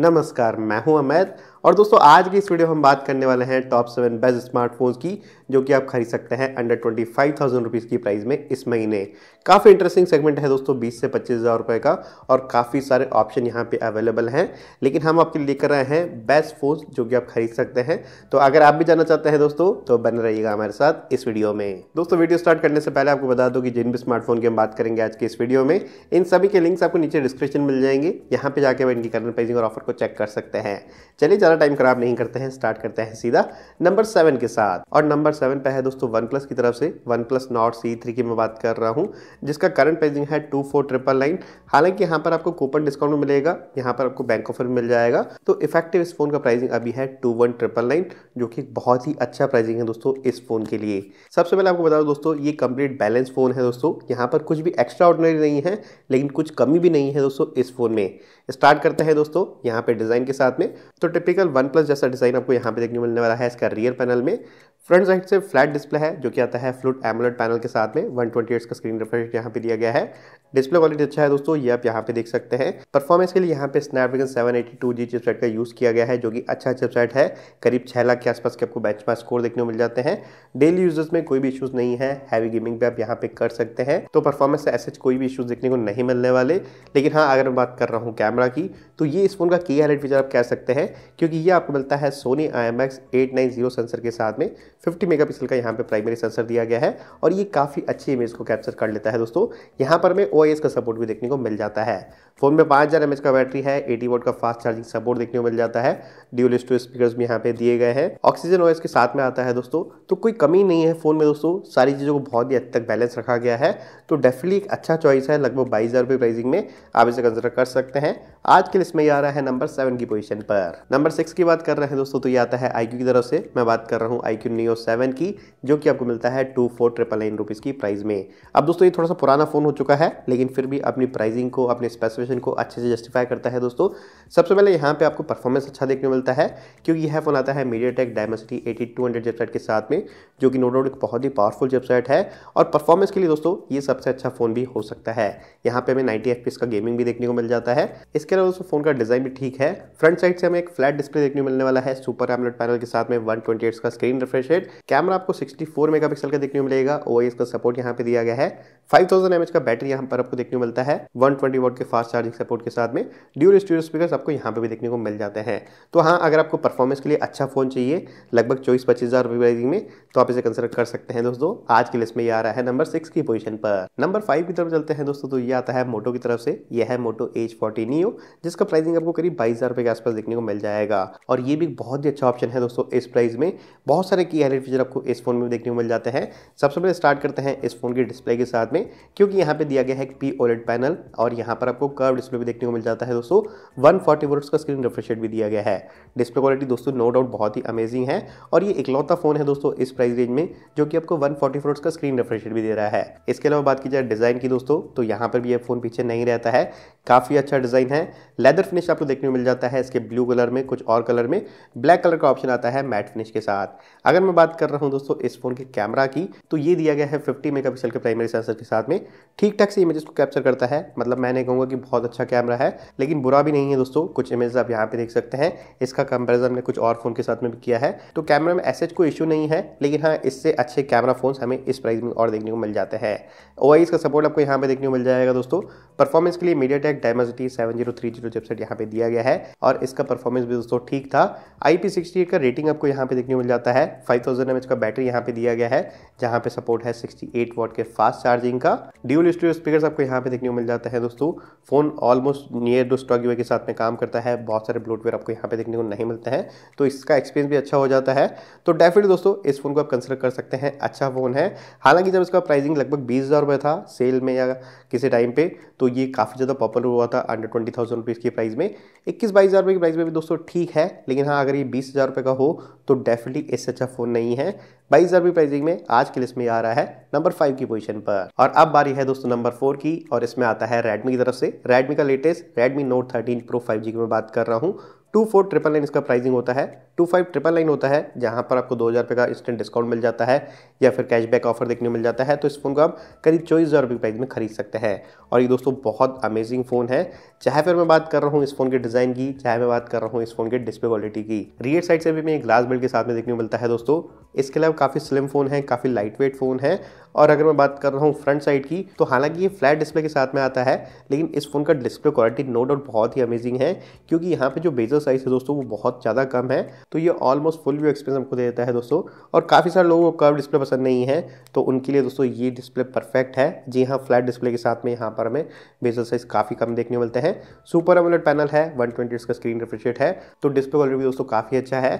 नमस्कार मैं हूं अमैद और दोस्तों आज की इस वीडियो हम बात करने वाले हैं टॉप सेवन बेस्ट स्मार्टफोन्स की जो कि आप खरीद सकते हैं under twenty five thousand rupees की प्राइस में इस महीने काफ़ी इंटरेस्टिंग सेगमेंट है दोस्तों बीस से पच्चीस हज़ार रुपये का और काफ़ी सारे ऑप्शन यहाँ पे अवेलेबल हैं लेकिन हम आपके लिए कर रहे हैं बेस्ट फोन्स जो कि आप खरीद सकते हैं तो अगर आप भी जाना चाहते हैं दोस्तों तो बने रहिएगा हमारे साथ इस वीडियो में दोस्तों वीडियो स्टार्ट करने से पहले आपको बता दो कि जिन भी स्मार्टफोन की हम बात करेंगे आज के इस वीडियो में इन सभी के लिंक्स आपको नीचे डिस्क्रिप्शन मिल जाएंगे यहाँ पर जाकर इनकी करंट प्राइसिंग और ऑफर को चेक कर सकते हैं चलिए ज़्यादा टाइम खराब नहीं करते हैं स्टार्ट करते हैं सीधा नंबर सेवन के साथ और नंबर सेवन पे है दोस्तों वन प्लस की तरफ से one plus Nord C three की मैं बात कर रहा हूँ जिसका करंट प्राइसिंग है टू फोर ट्रिपल नाइन हालांकि यहाँ पर आपको कूपन डिस्काउंट मिलेगा यहाँ पर आपको बैंक ऑफर मिल जाएगा तो इफेक्टिव इस फोन का प्राइसिंग अभी है टू वन ट्रिपल नाइन जो कि बहुत ही अच्छा प्राइसिंग है दोस्तों इस फोन के लिए सबसे पहले आपको बता दो दोस्तों ये कंप्लीट बैलेंस फोन है दोस्तों यहाँ पर कुछ भी एक्स्ट्रा ऑर्डनरी नहीं है लेकिन कुछ कमी भी नहीं है दोस्तों इस फोन में स्टार्ट करते हैं दोस्तों यहाँ पे डिज़ाइन के साथ में तो टिपिकल वन प्लस जैसा डिज़ाइन आपको यहाँ पे देखने मिलने वाला है इसका रियर पैनल में फ्रंट साइड से फ्लैट डिस्प्ले है जो कि आता है फ्लूट एमोलेट पैनल के साथ में वन ट्वेंटी का स्क्रीन रिफ्रेश यहाँ पे दिया गया है डिस्प्ले क्वालिटी अच्छा है दोस्तों ये आप यहाँ पे देख सकते हैं परफॉर्मेंस के लिए यहाँ पे Snapdragon seven eighty two G chipset का यूज़ किया गया है जो कि अच्छा चिपसेट है करीब छः लाख के आसपास के आपको बेंच स्कोर देखने को मिल जाते हैं डेली यूजर्स में कोई भी इशूज़ नहीं है हैवी गेमिंग भी आप यहाँ पे कर सकते हैं तो परफॉर्मेंस से ऐसे कोई भी इशूज़ देखने को नहीं मिलने वाले लेकिन हाँ अगर मैं बात कर रहा हूँ कैमरा कैमरा की तो ये इस फ़ोन का की हाईलाइट फीचर आप कह सकते हैं क्योंकि ये आपको मिलता है Sony I M X eight nine zero sensor के साथ में फिफ्टी मेगापिक्सल का यहाँ पर प्राइमरी सेंसर दिया गया है और ये काफ़ी अच्छी इमेज को कैप्चर कर लेता है दोस्तों यहाँ पर हमें ओ का सपोर्ट भी देखने को मिल जाता है फ़ोन में पाँच हज़ार का बैटरी है एटी वोट का फास्ट चार्जिंग सपोर्ट देखने को मिल जाता है ड्यूल स्टू स्पीकर भी यहाँ पे दिए गए हैं ऑक्सीजन ओ के साथ में आता है दोस्तों तो कोई कमी नहीं है फ़ोन में दोस्तों सारी चीज़ों को बहुत ही हद तक बैलेंस रखा गया है तो डेफिनेटली एक अच्छा चॉइस है लगभग बाईस हज़ार प्राइसिंग में आप इसे कंसिडर कर सकते हैं आज के लिस्ट में ये आ रहा है नंबर सेवन की पोजीशन पर नंबर सिक्स की बात कर रहे हैं दोस्तों तो ये आता है आई की तरफ से मैं बात कर रहा हूँ आई क्यू नियो सेवन की जो कि आपको मिलता है two four triple nine rupees की प्राइस में अब दोस्तों ये थोड़ा सा पुराना फ़ोन हो चुका है लेकिन फिर भी अपनी प्राइसिंग को अपने स्पेसिफिकेशन को अच्छे से जस्टिफाई करता है दोस्तों सबसे पहले यहाँ पर आपको परफॉर्मेंस अच्छा देखने मिलता है क्योंकि यह फ़ोन आता है MediaTek Dimensity eighty two वेबसाइट के साथ में जो कि नो डाउट एक बहुत ही पावरफुल वेबसाइट है और परफॉर्मेंस के लिए दोस्तों ये सबसे अच्छा फ़ोन भी हो सकता है यहाँ पर हमें नाइन्टी एफ का गेमिंग भी देखने को मिल जाता है इसके अलावा दोस्तों फ़ोन का डिज़ाइन भी ठीक है फ्रंट साइड से हमें एक फ्लैट डिस्प्ले देखने मिलने वाला है सुपर एमलेट पैनल के साथ में वन ट्वेंटी का स्क्रीन रिफ्रेश रेट कैमरा आपको 64 मेगापिक्सल का देखने मिलेगा ओ इसका सपोर्ट यहाँ पे दिया गया है 5000 थाउजेंड का बैटरी यहाँ पर आपको देखने को मिलता है वन ट्वेंटी के फास्ट चार्जिंग सपोर्ट के साथ में ड्यूल स्टूडियो स्पीकर आपको यहाँ पे भी देखने को मिल जाते हैं तो हाँ अगर आपको परफॉर्मेंस के लिए अच्छा फ़ोन चाहिए लगभग चौबीस पच्चीस हज़ार प्राइसिंग में तो आप इसे कंसिडर कर सकते हैं दोस्तों आज की लिस्ट में ये आ रहा है नंबर सिक्स की पोजिशन पर नंबर फाइव की तरफ चलते हैं दोस्तों तो ये आता है मोटो की तरफ से यह है Moto edge forty neo video जिसका प्राइसिंग आपको करीब बाईस हज़ार रुपये के आसपास देखने को मिल जाएगा और ये भी बहुत ही अच्छा ऑप्शन है दोस्तों इस प्राइस में बहुत सारे की हाईलाइट फीचर आपको इस फोन में देखने को मिल जाते हैं सबसे पहले स्टार्ट करते हैं इस फोन के डिस्प्ले के साथ में क्योंकि यहाँ पर दिया गया है पी ओलेट पैनल और यहाँ पर आपको कर्व डिस्प्ले भी देखने को मिल जाता है दोस्तों वन फोर्टी का स्क्रीन रिफ्रेश भी दिया गया है डिस्प्ले क्वालिटी दोस्तों नो डाउट बहुत ही अमेजिंग है और ये इकलौता फोन है दोस्तों इस प्राइस रेंज में जो कि आपको वन फोर्टी का स्क्रीन रिफ्रेश भी दे रहा है इसके अलावा बात की जाए डिज़ाइन की दोस्तों तो यहाँ पर भी ये फोन पीछे नहीं रहता है काफ़ी अच्छा डिज़ाइन है लेदर फिनिश आपको देखने को मिल जाता है इसके ब्लू कलर में कुछ और कलर में ब्लैक कलर का ऑप्शन आता है मैट फिनिश के साथ अगर मैं बात कर रहा हूँ दोस्तों इस फोन के कैमरा की तो ये दिया गया है 50 मेगापिक्सल के प्राइमरी सेंसर के साथ में ठीक ठाक से इमेजेस को कैप्चर करता है मतलब मैं नहीं कहूँगा कि बहुत अच्छा कैमरा है लेकिन बुरा भी नहीं है दोस्तों कुछ इमेज आप यहाँ पे देख सकते हैं इसका कंपेरिजन ने कुछ और फोन के साथ में भी किया है तो कैमरा में ऐसे कोई इशू नहीं है लेकिन हाँ इससे अच्छे कैमरा फोन हमें इस प्राइस में और देखने को मिल जाते हैं ओ का सपोर्ट आपको यहाँ पर देखने को मिल जाएगा दोस्तों परफॉर्मेंस के लिए media variant Dimensity seven zero three zero chipset यहाँ पे दिया गया है और इसका परफॉर्मेंस भी दोस्तों ठीक था आई पी सिक्सटी एट का रेटिंग आपको यहाँ पे देखने को मिल जाता है फाइव थाउजेंड एम एच का बैटरी यहाँ पे दिया गया है जहाँ पे सपोर्ट है सिक्सटी एट वॉट के फास्ट चार्जिंग का ड्यूल स्टूडियो स्पीकर आपको यहाँ पे देखने को मिल जाता है दोस्तों phone almost near to stock के साथ में काम करता है बहुत सारे ब्लूटवेयर आपको यहाँ पे देखने को नहीं मिलते हैं तो इसका एक्सपीरियंस भी अच्छा हो जाता है तो डेफिनेटली दोस्तों इस फोन को आप कंसिडर कर सकते हैं अच्छा फोन है हालांकि जब इसका प्राइसिंग लगभग बीस हज़ार रुपये था सेल में या किसी टाइम पे तो ये काफ़ी ज़्यादा पॉपुलर शुरू हुआ था अंडर ट्वेंटी थाउजेंड रुपीज़ की प्राइस में इक्कीस बाईस हज़ार रुपये की प्राइस में भी दोस्तों ठीक है लेकिन हाँ अगर ये बीस हज़ार रुपये का हो तो डेफिनेटली इससे अच्छा फ़ोन नहीं है बाईस हज़ार रुपये प्राइसिंग में आज के लिस्ट में आ रहा है नंबर फाइव की पोजीशन पर और अब बारी है दोस्तों नंबर फोर की और इसमें आता है रेडमी की तरफ से रेडमी का latest Redmi note thirteen pro five की मैं बात कर रहा हूँ टू फोर ट्रिपल नाइन इसका प्राइसिंग होता है टू फाइव ट्रिपल नाइन होता है जहाँ पर आपको दो हज़ार रुपये का इंस्टेंट डिस्काउंट मिल जाता है या फिर कैशबैक ऑफर देखने मिल जाता है तो इस फ़ोन को आप करीब चौबीस हज़ार रुपये प्राइस में खरीद सकते हैं और ये दोस्तों बहुत अमेजिंग फ़ोन है चाहे फिर मैं बात कर रहा हूँ इस फ़ोन के डिज़ाइन की चाहे मैं बात कर रहा हूँ इस फ़ोन के डिस्प्ले क्वालिटी की रियर साइड से भी मैं ग्लास बिल्ड के साथ में देखने मिलता है दोस्तों इसके अलावा काफ़ी स्लिम फ़ोन है काफ़ी लाइट वेट फ़ोन है और अगर मैं बात कर रहा हूँ फ्रंट साइड की तो हालांकि ये फ्लैट डिस्प्ले के साथ में आता है लेकिन इस फ़ोन का डिस्प्ले क्वालिटी नो डाउट बहुत ही अमेजिंग है क्योंकि यहाँ पर जो बेजर जो साइज़ है दोस्तों वो बहुत ज़्यादा कम है तो ये ऑलमोस्ट फुल व्यू एक्सपीरियंस हमको दे देता है दोस्तों और काफ़ी सारे लोगों को कर्व डिस्प्ले पसंद नहीं है तो उनके लिए दोस्तों ये डिस्प्ले परफेक्ट है जी हाँ फ्लैट डिस्प्ले के साथ में यहाँ पर हमें बेजल साइज़ काफ़ी कम देखने मिलते हैं सुपर एमोलेट पैनल है वन ट्वेंटी का स्क्रीन रिफ्रिजरेट है तो डिस्प्ले क्वालिटी भी दोस्तों काफ़ी अच्छा है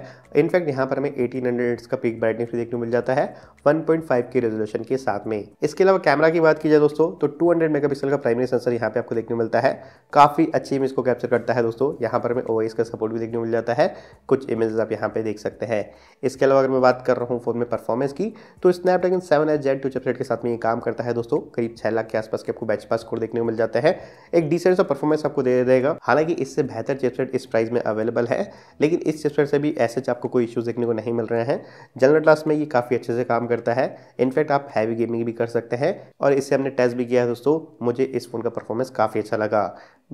इनफैक्ट यहाँ पर हमें एटीन हंड्रेड का पिक ब्राइटनेस भी देखने मिल जाता है वन के रेजोल्यूशन के साथ में इसके अलावा कैमरा की बात की जाए दोस्तों तो टू हंड्रेड का प्राइमरी सेंसर यहाँ पर आपको देखने मिलता है काफ़ी अच्छी इमेज को कैप्चर करता है दोस्तों यहाँ पर हमें ओ का सपोर्ट भी देखने को मिल जाता है कुछ इमेजेस आप यहाँ पे देख सकते हैं इसके अलावा अगर मैं बात कर रहा हूँ फ़ोन में परफॉर्मेंस की तो Snapdragon seven H Z two chipset के साथ में ये काम करता है दोस्तों करीब छह लाख के आसपास के आपको बैच पास स्कोर देखने को मिल जाता है एक डिसेंट सा परफॉर्मेंस आपको दे देगा हालांकि इससे बेहतर चिपसेट इस प्राइस में अवेलेबल है लेकिन इस चिपसेट से भी ऐसे आपको कोई इशूज़ देखने को नहीं मिल रहे हैं जनरल क्लास में ये काफ़ी अच्छे से काम करता है इनफैक्ट आप हैवी गेमिंग भी कर सकते हैं और इससे हमने टेस्ट भी किया है दोस्तों मुझे इस फ़ोन का परफॉर्मेंस काफ़ी अच्छा लगा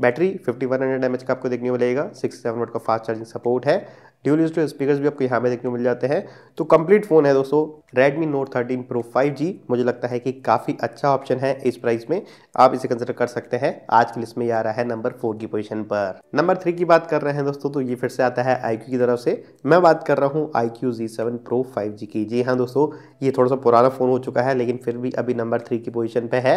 बैटरी 5100 वन का आपको देखने को मिलेगा सिक्स सेवन वोट का फास्ट चार्जिंग सपोर्ट है ड्यूल डिजिटल स्पीकर्स भी आपको यहाँ पे देखने को मिल जाते हैं तो कंप्लीट फ़ोन है दोस्तों Redmi Note 13 Pro 5G मुझे लगता है कि काफ़ी अच्छा ऑप्शन है इस प्राइस में आप इसे कंसिडर कर सकते हैं आज की लिस्ट में ये आ रहा है नंबर फोर की पोजिशन पर नंबर थ्री की बात कर रहे हैं दोस्तों तो ये फिर से आता है आई की तरफ से मैं बात कर रहा हूँ I Q G seven pro five G की जी हाँ दोस्तों ये थोड़ा सा पुराना फ़ोन हो चुका है लेकिन फिर भी अभी नंबर थ्री की पोजिशन पे है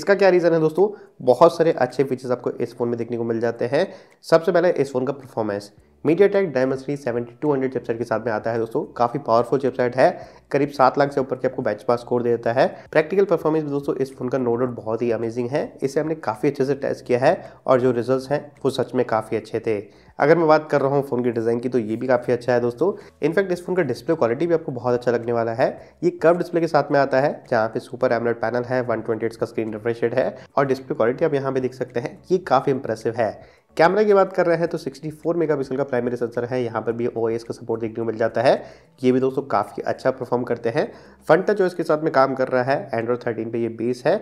इसका क्या रीज़न है दोस्तों बहुत सारे अच्छे फीचर्स आपको इस फ़ोन में देखने को मिल जाते हैं सबसे पहले इस फ़ोन का performance MediaTek three seventy two hundred chipset के साथ में आता है दोस्तों काफ़ी पावरफुल चिपसेट है करीब सात लाख से ऊपर के आपको बैच पास स्कोर देता है प्रैक्टिकल परफॉर्मेंस भी दोस्तों इस फोन का नो डाउट बहुत ही अमेजिंग है इसे हमने काफ़ी अच्छे से टेस्ट किया है और जो रिजल्ट हैं वो सच में काफ़ी अच्छे थे अगर मैं बात कर रहा हूँ फ़ोन की डिज़ाइन की तो ये भी काफ़ी अच्छा है दोस्तों इनफैक्ट इस फोन का डिस्प्ले क्वालिटी भी आपको बहुत अच्छा लगने वाला है ये कर्व डिस्प्ले के साथ में आता है जहाँ पे सुपर एमलेट पैनल है वन ट्वेंटी का स्क्रीन रिफ्रेश है और डिस्प्ले क्वालिटी आप यहाँ पे देख सकते हैं ये काफ़ी इंप्रेसिव है कैमरा की बात कर रहे हैं तो 64 मेगापिक्सल का प्राइमरी सेंसर है यहाँ पर भी ओ का सपोर्ट देखने को मिल जाता है ये भी दोस्तों काफ़ी अच्छा परफॉर्म करते हैं फ्रंट टच इसके साथ में काम कर रहा है एंड्रॉयड थर्टीन पर ये बेस है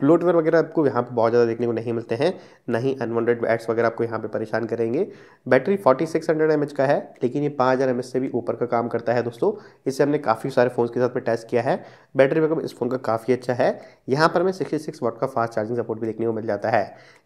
फ्लोटवेयर वगैरह आपको यहाँ पर बहुत ज़्यादा देखने को नहीं मिलते हैं ना ही अनवॉन्टेड एड्स वगैरह आपको यहाँ पर परेशान करेंगे बैटरी फोर्टी सिक्स का है लेकिन ये पाँच हज़ार से भी ऊपर का काम करता है दोस्तों इसे हमने काफ़ी सारे फोन के साथ में टेस्ट किया है बैटरी बैकअप इस फोन का काफ़ी अच्छा है यहाँ पर हमें सिक्सटी सिक्स का फास्ट चार्जिंग सपोर्ट भी देखने को मिल जाता है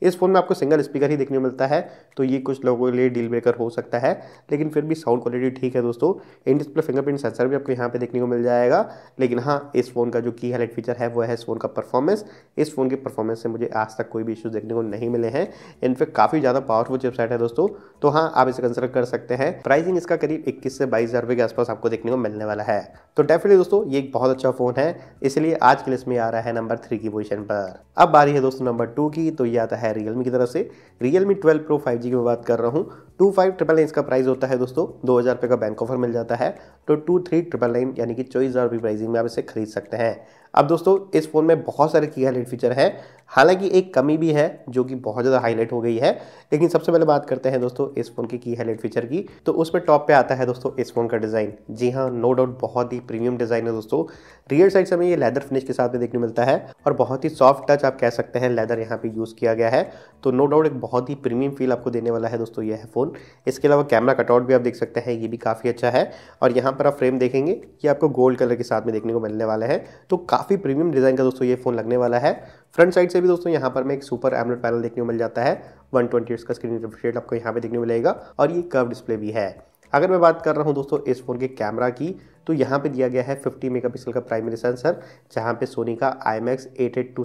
इस फोन में आपको सिंगल स्पीकर ही देखने को मिलता सकता है तो ये कुछ लोगों के लिए डील ब्रेकर हो सकता है लेकिन फिर भी साउंड क्वालिटी ठीक है दोस्तों इन डिस्प्ले फिंगरप्रिंट सेंसर भी आपको यहाँ पे देखने को मिल जाएगा लेकिन हाँ इस फ़ोन का जो की हाईलाइट फीचर है वो है इस फ़ोन का परफॉर्मेंस इस फ़ोन की परफॉर्मेंस से मुझे आज तक कोई भी इशूज़ देखने को नहीं मिले हैं इनफेक्ट काफ़ी ज़्यादा पावरफुल चिपसेट है दोस्तों तो हाँ आप इसे कंसिडर कर सकते हैं प्राइसिंग इसका करीब इक्कीस से बाईस हज़ार के आसपास आपको देखने को मिलने वाला है तो डेफिनेटली दोस्तों ये एक बहुत अच्छा फ़ोन है इसलिए आज के लिस्ट में आ रहा है नंबर थ्री की पोजिशन पर अब बारी है दोस्तों नंबर टू की तो ये आता है रियलमी की तरफ से Realme twelve twelve pro five G की मैं बात कर रहा हूँ टू फाइव ट्रिपल नाइन इसका प्राइस होता है दोस्तों दो हज़ार रुपये का बैंक ऑफर मिल जाता है तो टू थ्री ट्रिपल नाइन यानी कि चौबीस हज़ार रुपये प्राइसिंग में आप इसे खरीद सकते हैं अब दोस्तों इस फ़ोन में बहुत सारे की हाईलाइट फीचर हैं हालांकि एक कमी भी है जो कि बहुत ज़्यादा हाईलाइट हो गई है लेकिन सबसे पहले बात करते हैं दोस्तों इस फ़ोन की की हाईलाइट फीचर की तो उस पर टॉप पे आता है दोस्तों इस फ़ोन का डिज़ाइन जी हाँ नो डाउट बहुत ही प्रीमियम डिज़ाइन है दोस्तों रियर साइड से हमें ये लेदर फिनिश के साथ में देखने मिलता है और बहुत ही सॉफ्ट टच आप कह सकते हैं लेदर यहाँ पर यूज़ किया गया है तो नो डाउट एक बहुत ही प्रीमियम फील आपको देने वाला है दोस्तों यह फ़ोन फ़ोन इसके अलावा कैमरा कटआउट भी आप देख सकते हैं ये भी काफ़ी अच्छा है और यहाँ पर आप फ्रेम देखेंगे कि आपको गोल्ड कलर के साथ में देखने को मिलने वाला है तो काफ़ी प्रीमियम डिज़ाइन का दोस्तों ये फ़ोन लगने वाला है फ्रंट साइड से भी दोस्तों यहाँ पर मैं एक सुपर एमलेट पैनल देखने को मिल जाता है वन ट्वेंटी का स्क्रीन रिफ्रेश आपको यहाँ पर देखने को मिलेगा और ये कर्व डिस्प्ले भी है अगर मैं बात कर रहा हूँ दोस्तों इस फ़ोन के कैमरा की तो यहाँ पे दिया गया है 50 मेगापिक्सल का प्राइमरी सेंसर जहाँ पे सोनी का आई मैक्स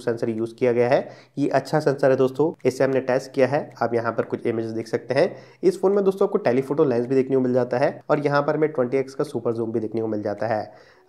सेंसर यूज़ किया गया है ये अच्छा सेंसर है दोस्तों इसे हमने टेस्ट किया है आप यहाँ पर कुछ इमेजेस देख सकते हैं इस फोन में दोस्तों आपको टेलीफोटो लेंस भी देखने को मिल जाता है और यहाँ पर हमें ट्वेंटी का सुपर जूम भी देखने को मिल जाता है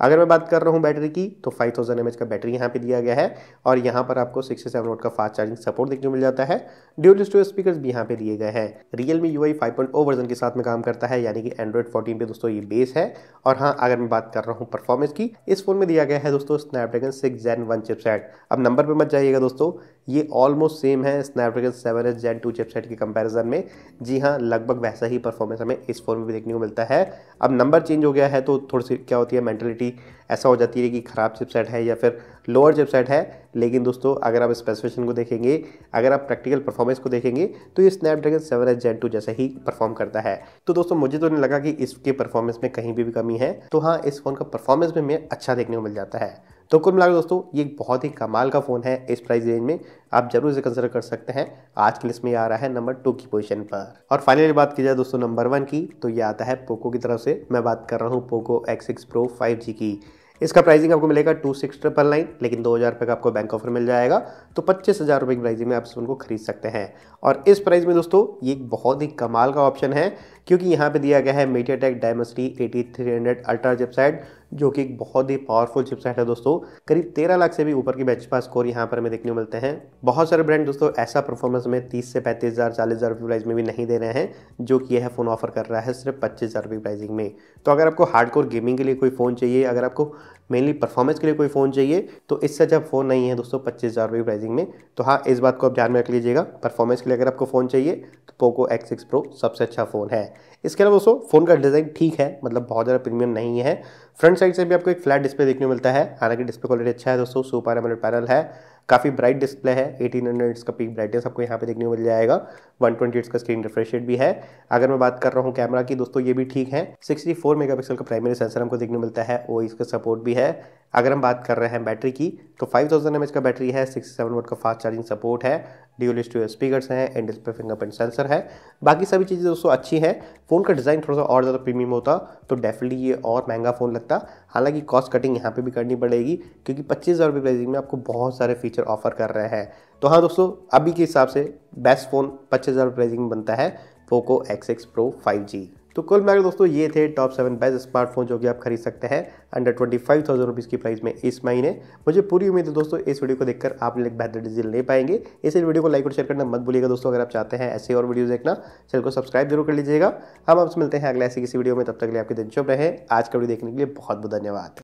अगर मैं बात कर रहा हूँ बैटरी की तो 5000 थाउजेंड का बैटरी यहाँ पे दिया गया है और यहाँ पर आपको सिक्स सेवन का फास्ट चार्जिंग सपोर्ट देखने को मिल जाता है ड्यूल स्टोर स्पीकर भी यहाँ पे दिए गए हैं Realme U I version के साथ में काम करता है यानी कि एंड्रॉइड फोर्टीन पे दोस्तों ये बेस है और हाँ अगर मैं बात कर रहा हूँ परफॉर्मेंस की इस फोन में दिया गया है दोस्तों Snapdragon six gen one chipset अब नंबर पर मत जाइएगा दोस्तों ये ऑलमोस्ट सेम है स्नैपड्रैगन सेवन एस जेन टू चिपसेट के कंपैरिजन में जी हाँ लगभग वैसा ही परफॉर्मेंस हमें इस फोन में भी देखने को मिलता है अब नंबर चेंज हो गया है तो थोड़ी सी क्या होती है मैंटेलिटी ऐसा हो जाती है कि ख़राब चिपसेट है या फिर लोअर चिपसेट है लेकिन दोस्तों अगर आप स्पेसिफिकेशन को देखेंगे अगर आप प्रैक्टिकल परफॉर्मेंस को देखेंगे तो ये स्नैपड्रैगन सेवन एस जेन टू जैसा ही परफॉर्म करता है तो दोस्तों मुझे तो नहीं लगा कि इसके परफॉर्मेंस में कहीं भी कमी है तो हाँ इस फ़ोन का परफॉर्मेंस भी हमें अच्छा देखने को मिल जाता है तो कुल मिलाकर दोस्तों ये बहुत ही कमाल का फ़ोन है इस प्राइस रेंज में आप जरूर इसे कंसिडर कर सकते हैं आज की लिस्ट में ये आ रहा है नंबर टू की पोजीशन पर और फाइनली बात की जाए दोस्तों नंबर वन की तो ये आता है पोको की तरफ से मैं बात कर रहा हूँ Poco X six pro five G की इसका प्राइसिंग आपको मिलेगा टू सिक्स ट्रिपल नाइन लेकिन दो हज़ार रुपये का आपको बैंक ऑफर मिल जाएगा तो पच्चीस हज़ार रुपये की प्राइसिंग में आप उनको खरीद सकते हैं और इस प्राइस में दोस्तों ये एक बहुत ही कमाल का ऑप्शन है क्योंकि यहाँ पे दिया गया है MediaTek Dimensity eighty three hundred ultra जेपसाइड जो कि एक बहुत ही पावरफुल चिपसेट है दोस्तों करीब तेरह लाख से भी ऊपर की बेच पास स्कोर यहाँ पर हमें देखने को मिलते हैं बहुत सारे ब्रांड दोस्तों ऐसा परफॉर्मेंस में तीस से पैंतीस हज़ार चालीस हज़ार रुपये प्राइस में भी नहीं दे रहे हैं जो कि यह फ़ोन ऑफर कर रहा है सिर्फ पच्चीस हज़ार रुपये प्राइसिंग में तो अगर आपको हार्ड गेमिंग के लिए कोई फ़ोन चाहिए अगर आपको मेनली परफॉर्मेंस के लिए कोई फ़ोन चाहिए तो इससे जब अच्छा फ़ोन नहीं है दोस्तों पच्चीस हज़ार रुपये प्राइसिंग में तो हाँ इस बात को आप ध्यान में रख लीजिएगा परफॉर्मेंस के लिए अगर आपको फ़ोन चाहिए तो पोको एक्स सिक्स प्रो सबसे अच्छा फ़ोन है इसके अलावा दोस्तों फ़ोन का डिज़ाइन ठीक है मतलब बहुत ज़्यादा प्रीमियम नहीं है फ्रंट साइड से भी आपको एक फ्लैट डिस्प्ले देखने को मिलता है हालांकि डिस्प्ले क्वालिटी अच्छा है दोस्तों सुपर एमल पैनल है काफ़ी ब्राइट डिस्प्ले है 1800 हंड्रेड्स का पीक ब्राइटनेस आपको यहाँ पे देखने को मिल जाएगा 120 ट्वेंटी का स्क्रीन रिफ्रेश रेट भी है अगर मैं बात कर रहा हूँ कैमरा की दोस्तों ये भी ठीक है 64 मेगापिक्सल का प्राइमरी सेंसर हमको देखने को मिलता है ओ इसका सपोर्ट भी है अगर हम बात कर रहे हैं बैटरी की तो 5000 थाउजेंड का बैटरी है 67 सेवन वोट का फास्ट चार्जिंग सपोर्ट है ड्यूल स्टूडियो स्पीकर्स हैं एंड डिस्प्ले फिंगरप्रिंट सेंसर है बाकी सभी चीज़ें दोस्तों अच्छी हैं फ़ोन का डिज़ाइन थोड़ा सा और ज़्यादा प्रीमियम होता तो डेफिनेटली ये और महंगा फ़ोन लगता हालांकि कॉस्ट कटिंग यहाँ पर भी करनी पड़ेगी क्योंकि पच्चीस हज़ार रुपये प्राइसिंग में आपको बहुत सारे फीचर ऑफर कर रहे हैं तो हाँ दोस्तों अभी के हिसाब से बेस्ट फ़ोन पच्चीस हज़ार प्राइसिंग में बनता है Poco X X pro five G तो कुल मिलाकर दोस्तों ये थे टॉप सेवन बेस्ट स्मार्टफोन जो कि आप खरीद सकते हैं under twenty five thousand rupees की प्राइस में इस महीने मुझे पूरी उम्मीद है दोस्तों इस वीडियो को देखकर आप लोग बेहतर डिजिटल ले पाएंगे इसलिए वीडियो को लाइक और शेयर करना मत भूलिएगा दोस्तों अगर आप चाहते हैं ऐसे और वीडियो देखना चैनल को सब्सक्राइब जरूर कर लीजिएगा हम आपसे मिलते हैं अगले ऐसी किसी वीडियो में तब तक लिए आपके दिन शुभ रहे आज का वीडियो देखने के लिए बहुत बहुत धन्यवाद